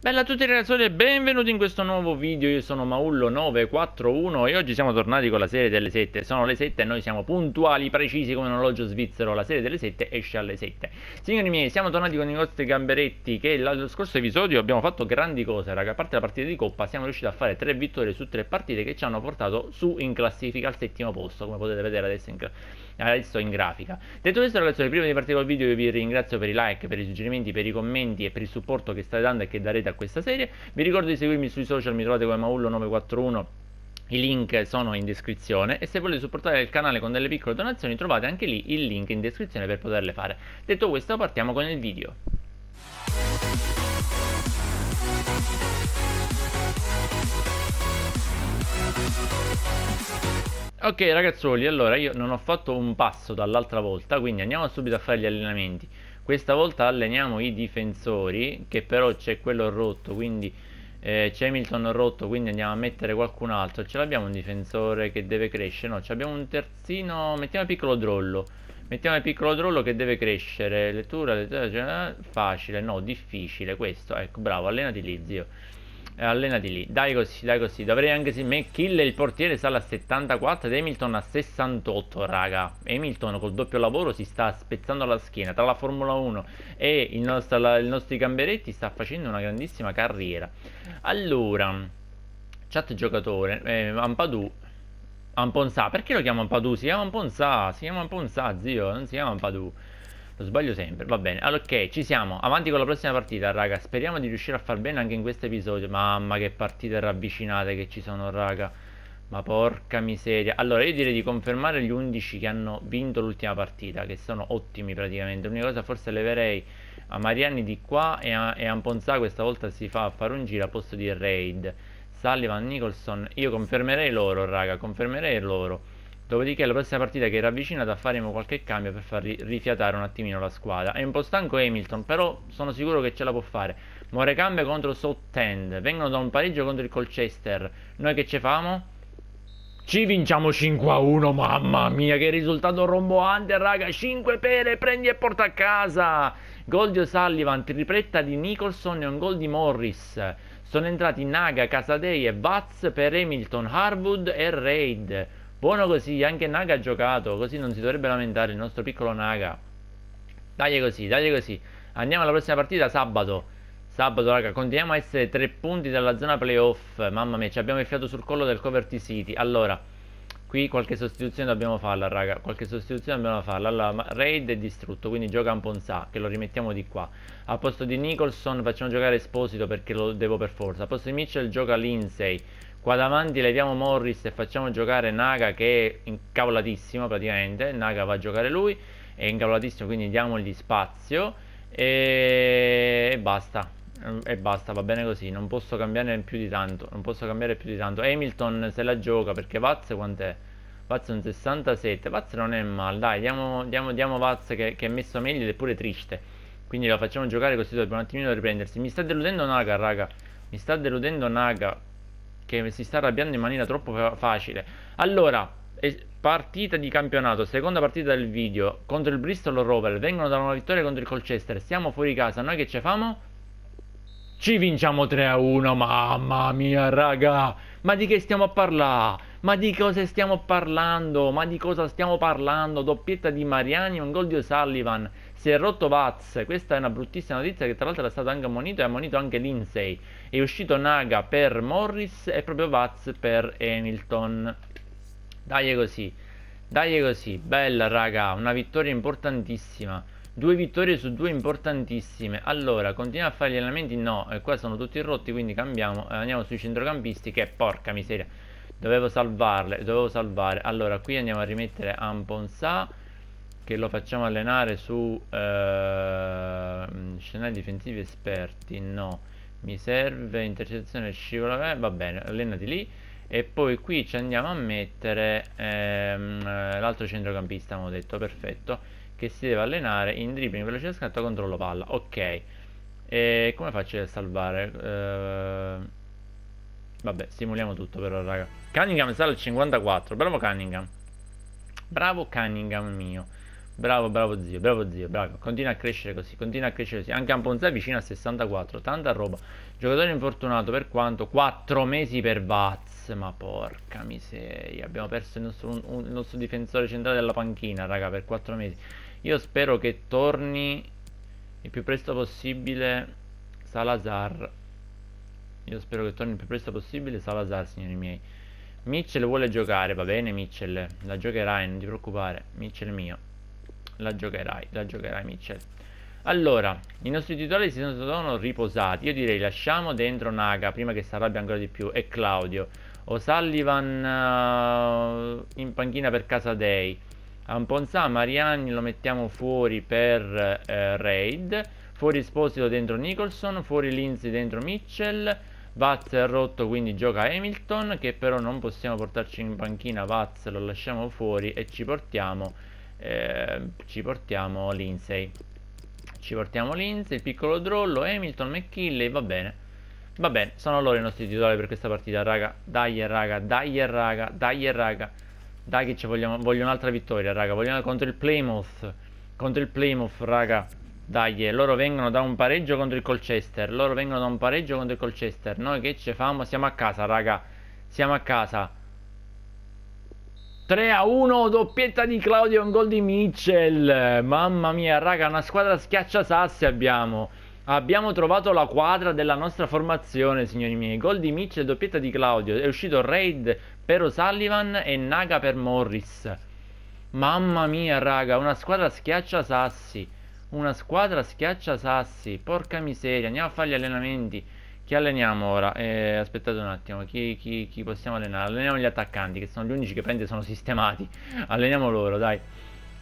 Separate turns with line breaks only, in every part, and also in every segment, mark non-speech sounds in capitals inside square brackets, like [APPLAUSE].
Bella a tutti ragazzi e benvenuti in questo nuovo video, io sono Maullo941 e oggi siamo tornati con la serie delle 7, sono le 7 e noi siamo puntuali, precisi come un orologio svizzero, la serie delle 7 esce alle 7. Signori miei, siamo tornati con i nostri gamberetti che lo scorso episodio abbiamo fatto grandi cose raga, a parte la partita di coppa siamo riusciti a fare 3 vittorie su 3 partite che ci hanno portato su in classifica al settimo posto, come potete vedere adesso in classifica adesso in grafica. Detto questo ragazzi, prima di partire col video io vi ringrazio per i like, per i suggerimenti, per i commenti e per il supporto che state dando e che darete a questa serie. Vi ricordo di seguirmi sui social, mi trovate come Maullo941 i link sono in descrizione e se volete supportare il canale con delle piccole donazioni trovate anche lì il link in descrizione per poterle fare. Detto questo partiamo con il video. Ok ragazzuoli, allora io non ho fatto un passo dall'altra volta, quindi andiamo subito a fare gli allenamenti. Questa volta alleniamo i difensori, che però c'è quello rotto, quindi eh, c'è Hamilton rotto, quindi andiamo a mettere qualcun altro. Ce l'abbiamo un difensore che deve crescere? No, abbiamo un terzino, mettiamo il piccolo drollo. Mettiamo il piccolo drollo che deve crescere. Lettura, lettura, facile, no, difficile questo. Ecco, bravo, allenati lì zio. Eh, allenati lì. Dai così, dai così. Dovrei anche se McKill il portiere sale a 74 ed Hamilton a 68, raga. Hamilton col doppio lavoro si sta spezzando la schiena. Tra la Formula 1 e il nostro, la, il nostri gamberetti sta facendo una grandissima carriera. Allora, chat giocatore, eh, Ampadu. Amponsà, perché lo chiama Ampadu? Si chiama Amponsà, si chiama Amponsà, zio, non si chiama Ampadu. Lo sbaglio sempre, va bene. Allora, ok, ci siamo. Avanti con la prossima partita, raga. Speriamo di riuscire a far bene anche in questo episodio. Mamma, che partite ravvicinate che ci sono, raga. Ma porca miseria. Allora, io direi di confermare gli 11 che hanno vinto l'ultima partita, che sono ottimi praticamente. L'unica cosa forse leverei a Mariani di qua e a, e a Ponza questa volta si fa a fare un giro a posto di Raid. Sullivan, Nicholson, io confermerei loro, raga, confermerei loro. Dopodiché la prossima partita che era avvicinata faremo qualche cambio per far rifiatare un attimino la squadra. È un po' stanco Hamilton, però sono sicuro che ce la può fare. More cambio contro Southend. Vengono da un pareggio contro il Colchester. Noi che ce famo? Ci vinciamo 5 a 1, mamma mia, che risultato romboante, raga. 5 pere, prendi e porta a casa. Gol di O'Sullivan, tripletta di Nicholson e un gol di Morris. Sono entrati Naga, Casadei e Batz per Hamilton, Harwood e Raid. Buono così, anche Naga ha giocato, così non si dovrebbe lamentare il nostro piccolo Naga. Dai così, dai così. Andiamo alla prossima partita sabato. Sabato, raga, continuiamo a essere tre punti dalla zona playoff. Mamma mia, ci abbiamo effiato sul collo del cover city Allora, qui qualche sostituzione dobbiamo farla, raga. Qualche sostituzione dobbiamo farla. Allora, Raid è distrutto, quindi gioca un Ponza, che lo rimettiamo di qua. A posto di Nicholson facciamo giocare Esposito perché lo devo per forza. A posto di Mitchell gioca Lindsay. Qua davanti leviamo Morris e facciamo giocare Naga che è incavolatissimo praticamente. Naga va a giocare lui, è incavolatissimo quindi diamogli spazio e, e basta. E basta, va bene così, non posso cambiare più di tanto, non posso cambiare più di tanto. Hamilton se la gioca perché Vaz quant'è? Vaz è un 67, Vaz non è male, dai, diamo, diamo, diamo Vaz che, che, è messo meglio ed è pure triste. Quindi la facciamo giocare così dopo un attimino riprendersi. Mi sta deludendo Naga, raga. Mi sta deludendo Naga che si sta arrabbiando in maniera troppo fa- facile. Allora, es- partita di campionato, seconda partita del video contro il Bristol Rover, vengono da una vittoria contro il Colchester, siamo fuori casa, noi che ci famo? Ci vinciamo 3-1, a mamma mia raga, ma di che stiamo a parlare? Ma di cosa stiamo parlando? Ma di cosa stiamo parlando? Doppietta di Mariani, un gol di O'Sullivan, si è rotto Vaz, questa è una bruttissima notizia che tra l'altro era stata anche ammonito e ha ammonito anche Lindsay è uscito Naga per Morris e proprio Vaz per Hamilton dai così dai così bella raga una vittoria importantissima due vittorie su due importantissime allora continua a fare gli allenamenti no e qua sono tutti rotti quindi cambiamo eh, andiamo sui centrocampisti che porca miseria dovevo salvarle dovevo salvare allora qui andiamo a rimettere Amponsa che lo facciamo allenare su eh, scenari difensivi esperti no mi serve intercettazione scivola eh, va bene allenati lì e poi qui ci andiamo a mettere ehm, eh, l'altro centrocampista abbiamo detto perfetto che si deve allenare in dribbling veloce scatto controllo palla ok e come faccio a salvare eh, vabbè simuliamo tutto però raga Cunningham sale al 54 bravo Cunningham bravo Cunningham mio Bravo, bravo zio, bravo zio, bravo. Continua a crescere così, continua a crescere così. Anche Amponza è vicino a 64, tanta roba. Giocatore infortunato per quanto? 4 mesi per Vaz, ma porca miseria. Abbiamo perso il nostro, un, il nostro difensore centrale della panchina, raga, per 4 mesi. Io spero che torni il più presto possibile Salazar. Io spero che torni il più presto possibile Salazar, signori miei. Mitchell vuole giocare, va bene Mitchell, la giocherai, non ti preoccupare. Mitchell mio la giocherai, la giocherai Mitchell. Allora, i nostri titolari si sono riposati, io direi lasciamo dentro Naga prima che si arrabbia ancora di più e Claudio. O'Sullivan uh, in panchina per Casa Dei. Amponzà, Mariani lo mettiamo fuori per uh, eh, Raid. Fuori Esposito dentro Nicholson, fuori Lindsay dentro Mitchell. Vaz è rotto quindi gioca Hamilton che però non possiamo portarci in panchina Vaz lo lasciamo fuori e ci portiamo Ehm, ci portiamo Lindsay ci portiamo Linz, il piccolo Drollo, Hamilton, McKinley, va bene. Va bene, sono loro i nostri titolari per questa partita, raga. Dai, raga, dai, raga, dai, raga. Dai che ci vogliamo, voglio un'altra vittoria, raga. Voglio contro il Plymouth. Contro il Plymouth, raga. Dai, loro vengono da un pareggio contro il Colchester. Loro vengono da un pareggio contro il Colchester. Noi che ci famo? Siamo a casa, raga. Siamo a casa. 3 a 1, doppietta di Claudio, un gol di Mitchell. Mamma mia, raga, una squadra schiaccia sassi abbiamo. Abbiamo trovato la quadra della nostra formazione, signori miei. Gol di Mitchell, doppietta di Claudio. È uscito Raid per O'Sullivan e Naga per Morris. Mamma mia, raga, una squadra schiaccia sassi. Una squadra schiaccia sassi. Porca miseria, andiamo a fare gli allenamenti. Chi alleniamo ora? Eh, aspettate un attimo, chi, chi, chi, possiamo allenare? Alleniamo gli attaccanti, che sono gli unici che prende sono sistemati. [LAUGHS] Alleniamo loro, dai.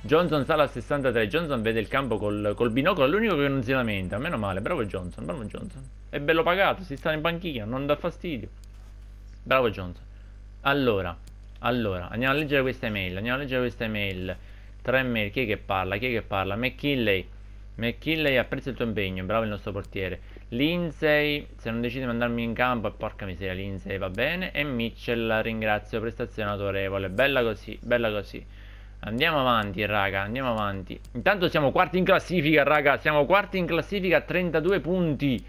Johnson sale a 63, Johnson vede il campo col, col binocolo, è l'unico che non si lamenta, meno male, bravo Johnson, bravo Johnson. È bello pagato, si sta in panchina, non dà fastidio. Bravo Johnson. Allora, allora, andiamo a leggere questa email, andiamo a leggere questa email. Tre mail, chi è che parla? Chi è che parla? McKinley. McKinley apprezza il tuo impegno, bravo il nostro portiere. Lindsay, se non decide di mandarmi in campo, porca miseria, Lindsay va bene. E Mitchell, ringrazio, prestazione autorevole. Bella così, bella così. Andiamo avanti, raga, andiamo avanti. Intanto siamo quarti in classifica, raga. Siamo quarti in classifica a 32 punti.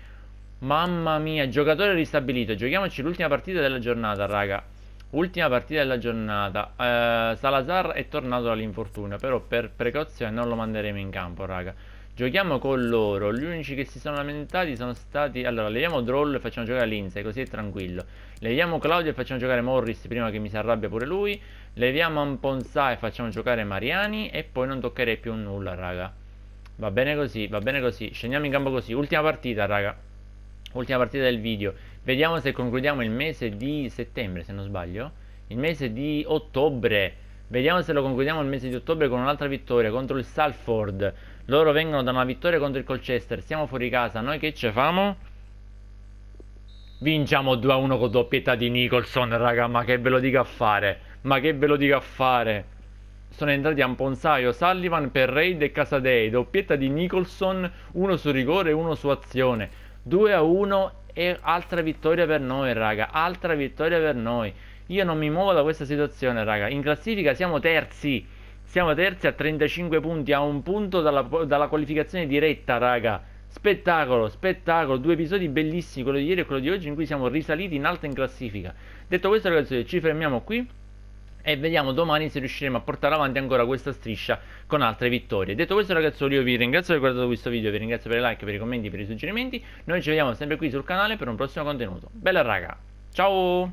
Mamma mia, giocatore ristabilito. Giochiamoci l'ultima partita della giornata, raga. Ultima partita della giornata. Eh, Salazar è tornato dall'infortunio, però per precauzione non lo manderemo in campo, raga. Giochiamo con loro. Gli unici che si sono lamentati sono stati... Allora, leviamo Droll e facciamo giocare Lindsay, così è tranquillo. Leviamo Claudio e facciamo giocare Morris prima che mi si arrabbia pure lui. Leviamo Amponza e facciamo giocare Mariani. E poi non toccherei più nulla, raga. Va bene così, va bene così. Scendiamo in campo così. Ultima partita, raga. Ultima partita del video. Vediamo se concludiamo il mese di settembre, se non sbaglio. Il mese di ottobre. Vediamo se lo concludiamo il mese di ottobre con un'altra vittoria contro il Salford. Loro vengono da una vittoria contro il Colchester, siamo fuori casa, noi che ci famo? Vinciamo 2-1 con doppietta di Nicholson, raga, ma che ve lo dico a fare? Ma che ve lo dico a fare? Sono entrati Amponsaio, Sullivan per Raid e Casadei, doppietta di Nicholson, uno su rigore e uno su azione. 2-1 e altra vittoria per noi, raga, altra vittoria per noi. Io non mi muovo da questa situazione, raga. In classifica siamo terzi siamo terzi a 35 punti, a un punto dalla, dalla qualificazione diretta, raga. Spettacolo, spettacolo, due episodi bellissimi, quello di ieri e quello di oggi, in cui siamo risaliti in alta in classifica. Detto questo, ragazzi, ci fermiamo qui e vediamo domani se riusciremo a portare avanti ancora questa striscia con altre vittorie. Detto questo ragazzi, io vi ringrazio per aver guardato questo video, vi ringrazio per i like, per i commenti, per i suggerimenti. Noi ci vediamo sempre qui sul canale per un prossimo contenuto. Bella raga, ciao!